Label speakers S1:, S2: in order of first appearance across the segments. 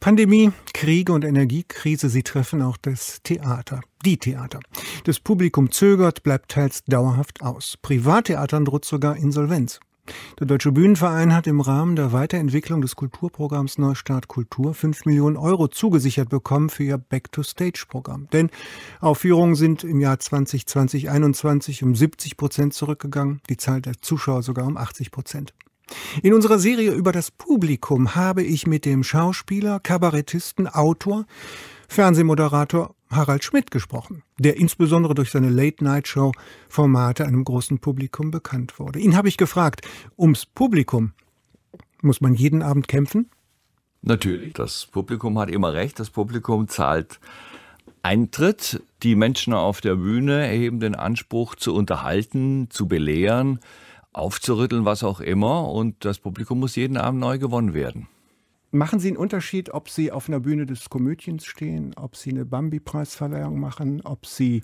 S1: Pandemie, Kriege und Energiekrise, sie treffen auch das Theater, die Theater. Das Publikum zögert, bleibt teils dauerhaft aus. Privattheatern droht sogar Insolvenz. Der Deutsche Bühnenverein hat im Rahmen der Weiterentwicklung des Kulturprogramms Neustart Kultur 5 Millionen Euro zugesichert bekommen für ihr Back-to-Stage-Programm. Denn Aufführungen sind im Jahr 2020, 2021 um 70 Prozent zurückgegangen, die Zahl der Zuschauer sogar um 80 Prozent. In unserer Serie über das Publikum habe ich mit dem Schauspieler, Kabarettisten, Autor, Fernsehmoderator Harald Schmidt gesprochen, der insbesondere durch seine Late-Night-Show-Formate einem großen Publikum bekannt wurde. Ihn habe ich gefragt, ums Publikum. Muss man jeden Abend kämpfen?
S2: Natürlich. Das Publikum hat immer recht. Das Publikum zahlt Eintritt. Die Menschen auf der Bühne erheben den Anspruch zu unterhalten, zu belehren aufzurütteln, was auch immer. Und das Publikum muss jeden Abend neu gewonnen werden.
S1: Machen Sie einen Unterschied, ob Sie auf einer Bühne des Komödiens stehen, ob Sie eine Bambi-Preisverleihung machen, ob Sie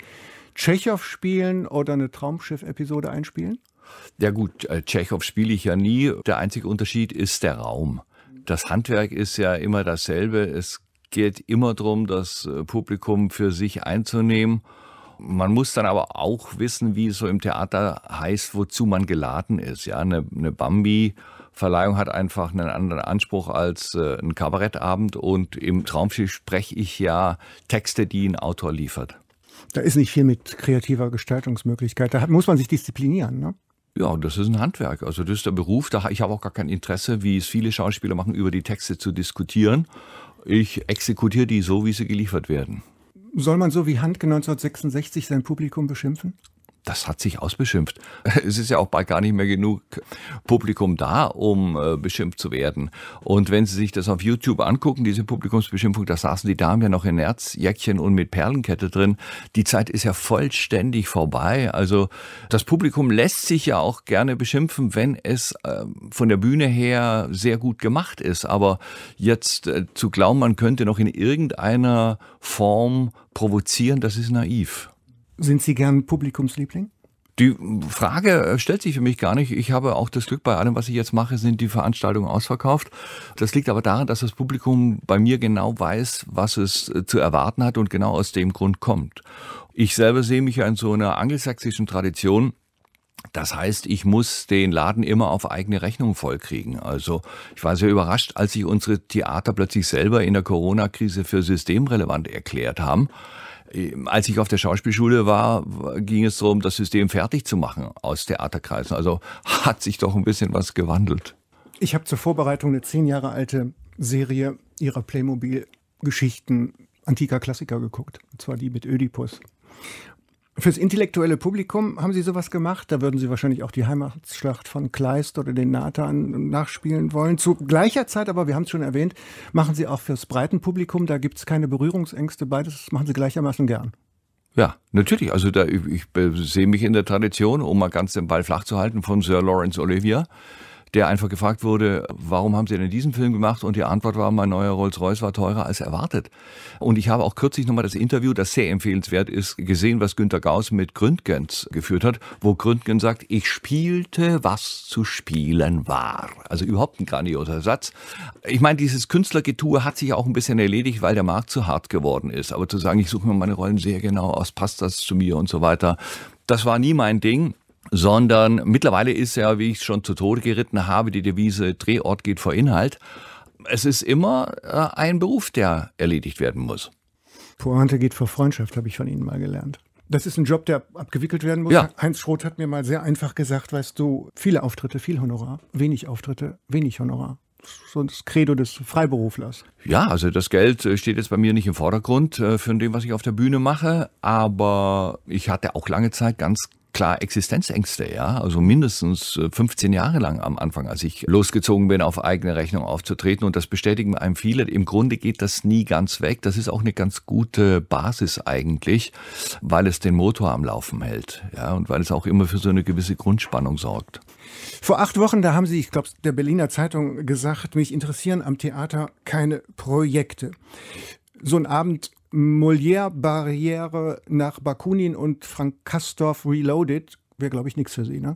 S1: Tschechow spielen oder eine Traumschiff-Episode einspielen?
S2: Ja gut, äh, Tschechow spiele ich ja nie. Der einzige Unterschied ist der Raum. Das Handwerk ist ja immer dasselbe. Es geht immer darum, das äh, Publikum für sich einzunehmen man muss dann aber auch wissen, wie es so im Theater heißt, wozu man geladen ist. Ja, eine, eine Bambi Verleihung hat einfach einen anderen Anspruch als äh, ein Kabarettabend und im Traumschiff spreche ich ja Texte, die ein Autor liefert.
S1: Da ist nicht viel mit kreativer Gestaltungsmöglichkeit. Da muss man sich disziplinieren, ne?
S2: Ja, das ist ein Handwerk. Also das ist der Beruf. Da ich habe auch gar kein Interesse, wie es viele Schauspieler machen, über die Texte zu diskutieren. Ich exekutiere die so, wie sie geliefert werden.
S1: Soll man so wie Handke 1966 sein Publikum beschimpfen?
S2: das hat sich ausbeschimpft. Es ist ja auch bald gar nicht mehr genug Publikum da, um äh, beschimpft zu werden. Und wenn Sie sich das auf YouTube angucken, diese Publikumsbeschimpfung, da saßen die Damen ja noch in Erzjäckchen und mit Perlenkette drin. Die Zeit ist ja vollständig vorbei. Also das Publikum lässt sich ja auch gerne beschimpfen, wenn es äh, von der Bühne her sehr gut gemacht ist. Aber jetzt äh, zu glauben, man könnte noch in irgendeiner Form provozieren, das ist naiv.
S1: Sind Sie gern Publikumsliebling?
S2: Die Frage äh, stellt sich für mich gar nicht. Ich habe auch das Glück, bei allem, was ich jetzt mache, sind die Veranstaltungen ausverkauft. Das liegt aber daran, dass das Publikum bei mir genau weiß, was es äh, zu erwarten hat und genau aus dem Grund kommt. Ich selber sehe mich ja in so einer angelsächsischen Tradition. Das heißt, ich muss den Laden immer auf eigene Rechnung vollkriegen. Also ich war sehr überrascht, als sich unsere Theater plötzlich selber in der Corona-Krise für systemrelevant erklärt haben. Äh, als ich auf der Schauspielschule war, ging es darum, das System fertig zu machen aus Theaterkreisen. Also hat sich doch ein bisschen was gewandelt.
S1: Ich habe zur Vorbereitung eine zehn Jahre alte Serie ihrer Playmobil-Geschichten antiker Klassiker geguckt. Und zwar die mit Ödipus. Fürs intellektuelle Publikum haben Sie sowas gemacht. Da würden Sie wahrscheinlich auch die Heimatschlacht von Kleist oder den Nathan nachspielen wollen. Zu gleicher Zeit, aber wir haben es schon erwähnt, machen Sie auch fürs breiten Publikum. Da gibt es keine Berührungsängste. Beides machen Sie gleichermaßen gern.
S2: Ja, natürlich. Also da, ich, ich sehe mich in der Tradition, um mal ganz den Ball flach zu halten, von Sir Lawrence Olivier der einfach gefragt wurde, warum haben Sie denn diesen Film gemacht? Und die Antwort war, mein neuer Rolls-Royce war teurer als erwartet. Und ich habe auch kürzlich nochmal das Interview, das sehr empfehlenswert ist, gesehen, was Günter Gauss mit Gründgens geführt hat, wo Gründgen sagt, ich spielte, was zu spielen war. Also überhaupt ein grandioser Satz. Ich meine, dieses Künstlergetue hat sich auch ein bisschen erledigt, weil der Markt zu hart geworden ist. Aber zu sagen, ich suche mir meine Rollen sehr genau aus, passt das zu mir und so weiter, das war nie mein Ding sondern mittlerweile ist ja, wie ich schon zu Tode geritten habe, die Devise Drehort geht vor Inhalt. Es ist immer äh, ein Beruf, der erledigt werden muss.
S1: Pointe geht vor Freundschaft, habe ich von Ihnen mal gelernt. Das ist ein Job, der abgewickelt werden muss. Ja. Heinz Schroth hat mir mal sehr einfach gesagt, weißt du, viele Auftritte, viel Honorar, wenig Auftritte, wenig Honorar so das Credo des Freiberuflers.
S2: Ja, also das Geld äh, steht jetzt bei mir nicht im Vordergrund für äh, dem, was ich auf der Bühne mache, aber ich hatte auch lange Zeit ganz klar Existenzängste, ja. Also mindestens 15 äh, Jahre lang am Anfang, als ich losgezogen bin, auf eigene Rechnung aufzutreten. Und das bestätigen einem viele. Im Grunde geht das nie ganz weg. Das ist auch eine ganz gute Basis eigentlich, weil es den Motor am Laufen hält, ja. Und weil es auch immer für so eine gewisse Grundspannung sorgt.
S1: Vor acht Wochen, da haben Sie, ich glaube, der Berliner Zeitung gesagt, mich interessieren am Theater keine Projekte. So ein Abend Molière-Barriere nach Bakunin und Frank Kastorf Reloaded wäre, glaube ich, nichts für Sie, ne?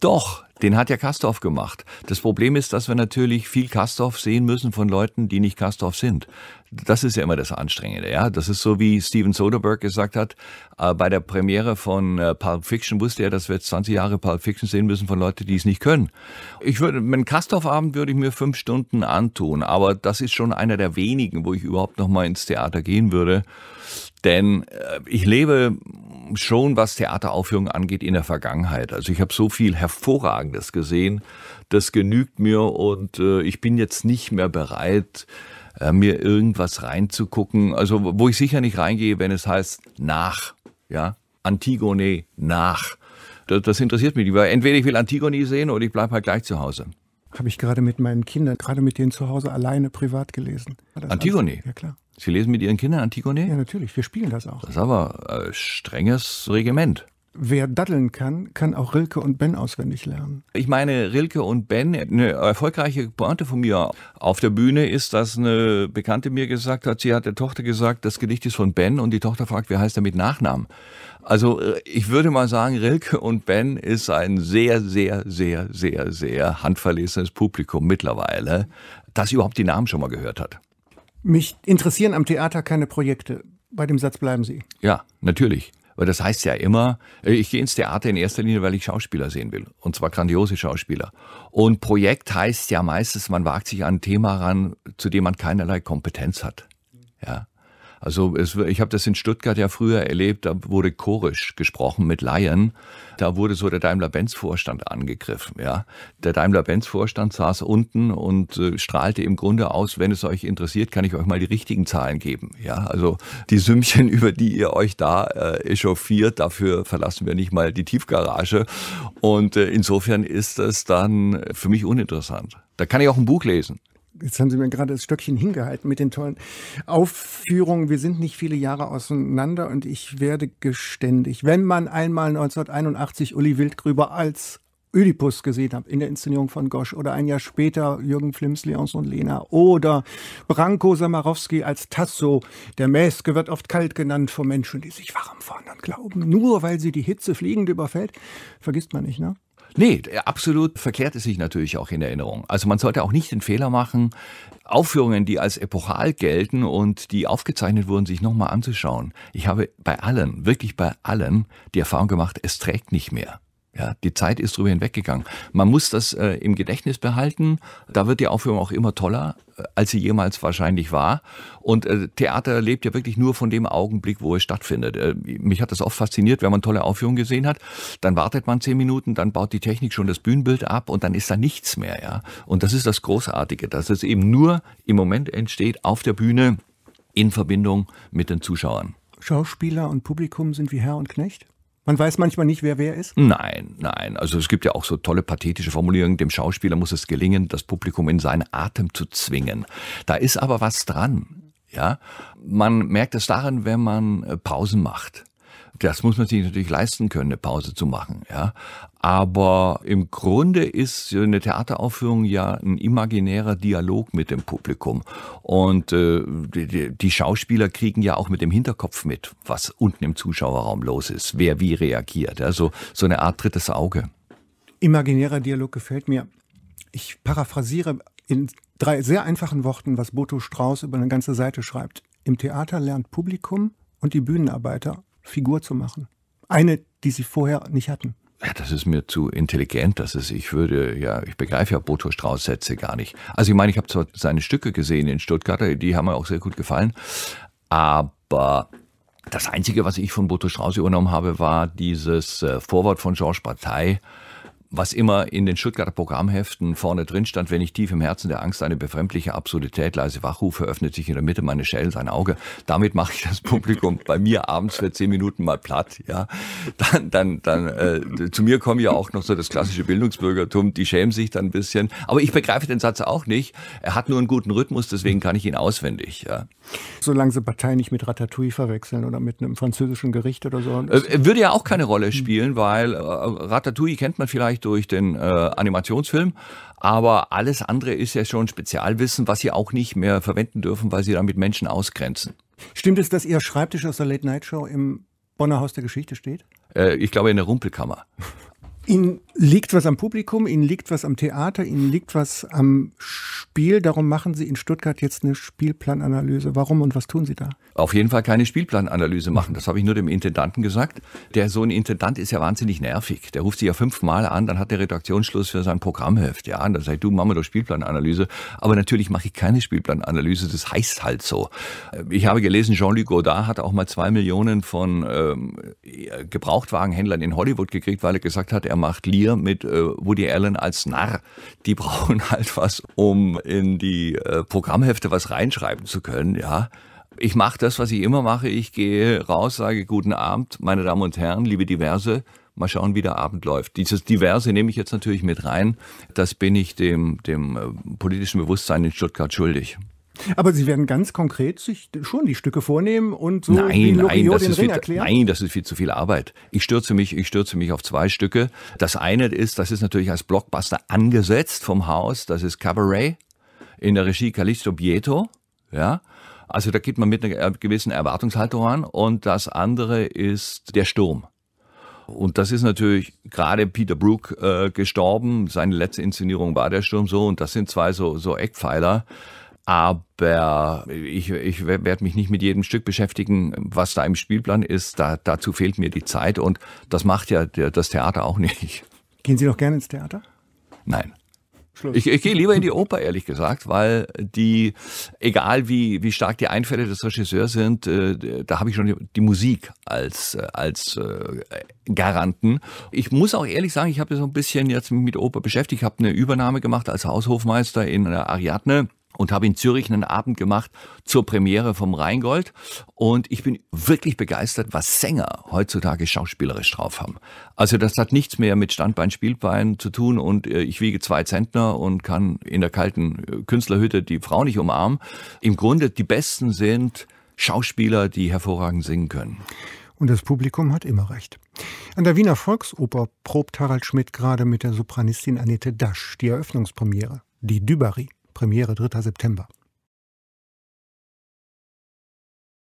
S2: Doch, den hat ja Kastorf gemacht. Das Problem ist, dass wir natürlich viel Kastorf sehen müssen von Leuten, die nicht Kastorf sind. Das ist ja immer das Anstrengende. Ja? Das ist so, wie Steven Soderbergh gesagt hat, äh, bei der Premiere von äh, Pulp Fiction wusste er, dass wir jetzt 20 Jahre Pulp Fiction sehen müssen von Leuten, die es nicht können. Ich würde, einen Kastorf-Abend würde ich mir fünf Stunden antun, aber das ist schon einer der wenigen, wo ich überhaupt noch mal ins Theater gehen würde. Denn äh, ich lebe schon, was Theateraufführungen angeht, in der Vergangenheit. Also ich habe so viel hervorragend Hervorragendes gesehen. Das genügt mir und äh, ich bin jetzt nicht mehr bereit, äh, mir irgendwas reinzugucken. Also, wo ich sicher nicht reingehe, wenn es heißt nach, ja, Antigone nach. Das, das interessiert mich lieber. Entweder ich will Antigone sehen oder ich bleibe halt gleich zu Hause.
S1: Habe ich gerade mit meinen Kindern, gerade mit denen zu Hause alleine privat gelesen.
S2: Antigone? Ja, klar. Sie lesen mit Ihren Kindern Antigone? Ja, natürlich. Wir spielen das auch. Das ist aber ein äh, strenges Regiment.
S1: Wer daddeln kann, kann auch Rilke und Ben auswendig lernen.
S2: Ich meine, Rilke und Ben, eine erfolgreiche Pointe von mir auf der Bühne ist, dass eine Bekannte mir gesagt hat, sie hat der Tochter gesagt, das Gedicht ist von Ben und die Tochter fragt, wer heißt er mit Nachnamen? Also äh, ich würde mal sagen, Rilke und Ben ist ein sehr, sehr, sehr, sehr, sehr handverlesenes Publikum mittlerweile, das überhaupt die Namen schon mal gehört hat.
S1: Mich interessieren am Theater keine Projekte. Bei dem Satz bleiben Sie.
S2: Ja, natürlich. Weil das heißt ja immer, äh, ich gehe ins Theater in erster Linie, weil ich Schauspieler sehen will. Und zwar grandiose Schauspieler. Und Projekt heißt ja meistens, man wagt sich an ein Thema ran, zu dem man keinerlei Kompetenz hat. Ja. Also es, ich habe das in Stuttgart ja früher erlebt, da wurde chorisch gesprochen mit Laien. Da wurde so der Daimler-Benz-Vorstand angegriffen. Ja. Der Daimler-Benz-Vorstand saß unten und äh, strahlte im Grunde aus, wenn es euch interessiert, kann ich euch mal die richtigen Zahlen geben. Ja. Also die Sümmchen, über die ihr euch da äh, echauffiert, dafür verlassen wir nicht mal die Tiefgarage. Und äh, insofern ist das dann für mich uninteressant. Da kann ich auch ein Buch lesen
S1: jetzt haben Sie mir gerade das Stöckchen hingehalten mit den tollen Aufführungen. Wir sind nicht viele Jahre auseinander und ich werde geständig. Wenn man einmal 1981 Uli Wildgrüber als Oedipus gesehen habe in der Inszenierung von Gosch oder ein Jahr später Jürgen Flims, Leons und Lena oder Branko Samarowski als Tasso. Der Mäske wird oft kalt genannt von Menschen, die sich warm vor anderen glauben. Nur weil sie die Hitze fliegend überfällt, vergisst man nicht, ne?
S2: Nee, äh, absolut verkehrt es sich natürlich auch in Erinnerung. Also man sollte auch nicht den Fehler machen, Aufführungen, die als epochal gelten und die aufgezeichnet wurden, sich nochmal anzuschauen. Ich habe bei allen, wirklich bei allen, die Erfahrung gemacht, es trägt nicht mehr. Ja, die Zeit ist drüber hinweggegangen. Man muss das äh, im Gedächtnis behalten. Da wird die Aufführung auch immer toller, äh, als sie jemals wahrscheinlich war. Und äh, Theater lebt ja wirklich nur von dem Augenblick, wo es stattfindet. Äh, mich hat das oft fasziniert, wenn man tolle Aufführungen gesehen hat. Dann wartet man zehn Minuten, dann baut die Technik schon das Bühnenbild ab und dann ist da nichts mehr. Ja? Und das ist das Großartige, dass es eben nur im Moment entsteht auf der Bühne in Verbindung mit den Zuschauern.
S1: Schauspieler und Publikum sind wie Herr und Knecht? Man weiß manchmal nicht, wer wer ist?
S2: Nein, nein. Also es gibt ja auch so tolle pathetische Formulierungen, dem Schauspieler muss es gelingen, das Publikum in seinen Atem zu zwingen. Da ist aber was dran. Ja, man merkt es daran, wenn man äh, Pausen macht. Das muss man sich natürlich leisten können, eine Pause zu machen, ja. Aber im Grunde ist eine Theateraufführung ja ein imaginärer Dialog mit dem Publikum. Und äh, die, die, Schauspieler kriegen ja auch mit dem Hinterkopf mit, was unten im Zuschauerraum los ist, wer wie reagiert. Also so eine Art drittes Auge.
S1: Imaginärer Dialog gefällt mir. Ich paraphrasiere in drei sehr einfachen Worten, was Boto Strauß über eine ganze Seite schreibt. Im Theater lernt Publikum und die Bühnenarbeiter Figur zu machen. Eine, die sie vorher nicht hatten
S2: ja, das ist mir zu intelligent, das ist, ich würde, ja, ich begreife ja Boto Strauß Sätze gar nicht. Also ich meine, ich habe zwar seine Stücke gesehen in Stuttgart, die haben mir auch sehr gut gefallen, aber das Einzige, was ich von Boto Strauß übernommen habe, war dieses äh, Vorwort von Georges Bataille, was immer in den Stuttgarter Programmheften vorne drin stand, wenn ich tief im Herzen der Angst eine befremdliche Absurdität leise wachrufe, öffnet sich in der Mitte meine Schellen ein Auge. Damit mache ich das Publikum bei mir abends für zehn Minuten mal platt. Ja, dann, dann, dann äh, zu mir kommen ja auch noch so das klassische Bildungsbürgertum. Die schämen sich dann ein bisschen. Aber ich begreife den Satz auch nicht. Er hat nur einen guten Rhythmus, deswegen kann ich ihn auswendig. Ja.
S1: Solange Sie Partei nicht mit Ratatouille verwechseln oder mit einem französischen Gericht oder
S2: so. Äh, würde ja auch keine Rolle spielen, weil äh, Ratatouille kennt man vielleicht durch den äh, Animationsfilm. Aber alles andere ist ja schon Spezialwissen, was sie auch nicht mehr verwenden dürfen, weil sie damit Menschen ausgrenzen.
S1: Stimmt es, dass Ihr Schreibtisch aus der Late Night Show im Bonner Haus der Geschichte steht?
S2: Äh, ich glaube in der Rumpelkammer.
S1: Ihnen liegt was am Publikum, Ihnen liegt was am Theater, Ihnen liegt was am Spiel. Darum machen Sie in Stuttgart jetzt eine Spielplananalyse. Warum und was tun Sie da?
S2: Auf jeden Fall keine Spielplananalyse machen. Das habe ich nur dem Intendanten gesagt. Der so ein Intendant ist ja wahnsinnig nervig. Der ruft sich ja fünfmal an, dann hat der Redaktionsschluss für sein Programmheft. Ja, und dann ich, du, mach mal doch Spielplananalyse. Aber natürlich mache ich keine Spielplananalyse. Das heißt halt so. Äh, ich habe gelesen, Jean-Luc Godard hat auch mal zwei Millionen von ähm, Gebrauchtwagenhändlern in Hollywood gekriegt, weil er gesagt hat, er er macht Lear mit äh, Woody Allen als Narr. Die brauchen halt was, um in die äh, Programmhefte was reinschreiben zu können, ja. Ich mache das, was ich immer mache. Ich gehe raus, sage guten Abend, meine Damen und Herren, liebe Diverse. Mal schauen, wie der Abend läuft. Dieses Diverse nehme ich jetzt natürlich mit rein. Das bin ich dem, dem äh, politischen Bewusstsein in Stuttgart schuldig.
S1: Aber Sie werden ganz konkret sich schon die Stücke vornehmen und so nein, nein, das ist viel, erklären?
S2: Nein, das ist viel zu viel Arbeit. Ich stürze mich, ich stürze mich auf zwei Stücke. Das eine ist, das ist natürlich als Blockbuster angesetzt vom Haus, das ist Cabaret in der Regie Calixto Bieto, ja. Also da geht man mit einer gewissen Erwartungshaltung an. und das andere ist der Sturm. Und das ist natürlich gerade Peter Brook äh, gestorben. Seine letzte Inszenierung war der Sturm so. Und das sind zwei so, so Eckpfeiler, aber ich, ich werde mich nicht mit jedem Stück beschäftigen, was da im Spielplan ist. Da, dazu fehlt mir die Zeit und das macht ja das Theater auch nicht.
S1: Gehen Sie noch gerne ins Theater? Nein.
S2: Schluss. Ich, ich gehe lieber in die Oper, ehrlich gesagt, weil die, egal wie, wie stark die Einfälle des Regisseurs sind, äh, da habe ich schon die, Musik als, äh, als äh, Garanten. Ich muss auch ehrlich sagen, ich habe mich so ein bisschen jetzt mit Oper beschäftigt. Ich habe eine Übernahme gemacht als Haushofmeister in der Ariadne und habe in Zürich einen Abend gemacht zur Premiere vom Rheingold. Und ich bin wirklich begeistert, was Sänger heutzutage schauspielerisch drauf haben. Also das hat nichts mehr mit Standbein, Spielbein zu tun und äh, ich wiege zwei Zentner und kann in der kalten äh, Künstlerhütte die Frau nicht umarmen. Im Grunde die Besten sind Schauspieler, die hervorragend singen können.
S1: Und das Publikum hat immer recht. An der Wiener Volksoper probt Harald Schmidt gerade mit der Sopranistin Annette
S2: Dasch die Eröffnungspremiere, die Dubarry. Premiere 3. September.